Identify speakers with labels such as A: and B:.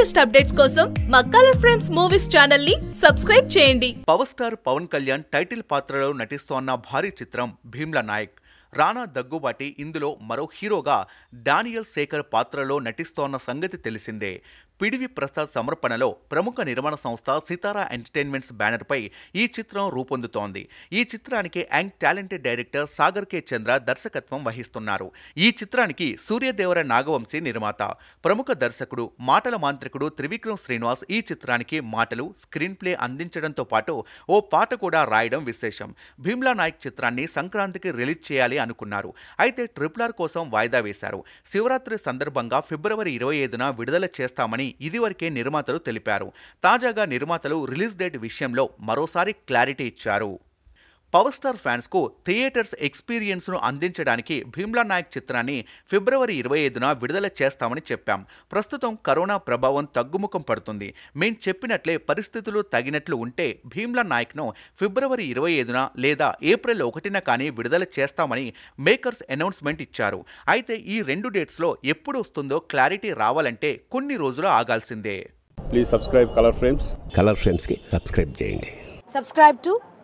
A: latest updates కోసం మా colour friends movies channel ని సబ్స్క్రైబ్ చేయండి
B: power star Pawan Kalyan title పాత్రలో నటిస్తోన్న భారీ చిత్రం భీమ్ల నాయక్ రానా దగ్గుబాటి ఇందులో మరో హీరోగా డానియల్ శేఖర్ పాత్రలో నటిస్తోన్న సంగతి తెలిసిందే పిడివి ప్రసాద్ సమర్పణలో ప్రముఖ నిర్మాణ సంస్థ సితారా ఎంటర్టైన్మెంట్స్ బ్యానర్పై ఈ చిత్రం రూపొందుతోంది ఈ చిత్రానికి young talented director Sagar K Chandra దర్శకత్వం వహిస్తున్నారు ఈ చిత్రానికి సూర్యదేవర నాగవంశీ నిర్మాత ప్రముఖ దర్శకుడు మాటల మాంత్రికుడు త్రివిక్రమ్ శ్రీనివాస్ ఈ చిత్రానికి మాటలు స్క్రీన్ ప్లే అందించడంతో పాటు ఓ పాట కూడా రాయడం విశేషం భీమ్లా నాయక్ చిత్రాన్ని సంక్రాంతికి రిలీజ్ చేయాలి అనుకున్నారు అయితే ఆర్ కోసం వాయిదా వేశారు శివరాత్రి సందర్భంగా ఫిబ్రవరి ఇరవై ఐదున విడుదల చేస్తామని ఇదివరకే నిర్మాతలు తెలిపారు తాజాగా నిర్మాతలు రిలీజ్ డేట్ విషయంలో మరోసారి క్లారిటీ ఇచ్చారు పవర్ స్టార్ ఫ్యాన్స్కు థియేటర్స్ ఎక్స్పీరియన్స్ను అందించడానికి భీమ్లా నాయక్ చిత్రాన్ని ఫిబ్రవరి ఇరవై ఐదున విడుదల చేస్తామని చెప్పాం ప్రస్తుతం కరోనా ప్రభావం తగ్గుముఖం పడుతుంది మేం చెప్పినట్లే పరిస్థితులు తగినట్లు ఉంటే భీమ్లా నాయక్ను ఫిబ్రవరి ఇరవై ఐదున లేదా ఏప్రిల్ ఒకటిన కానీ విడుదల చేస్తామని మేకర్స్ అనౌన్స్మెంట్ ఇచ్చారు అయితే ఈ రెండు డేట్స్లో ఎప్పుడు వస్తుందో క్లారిటీ రావాలంటే కొన్ని రోజులు ఆగాల్సిందే please subscribe colour frames colour ఫ్రేమ్స్కి సబ్స్క్రైబ్ చేయండి
A: సబ్స్క్రైబ్ టు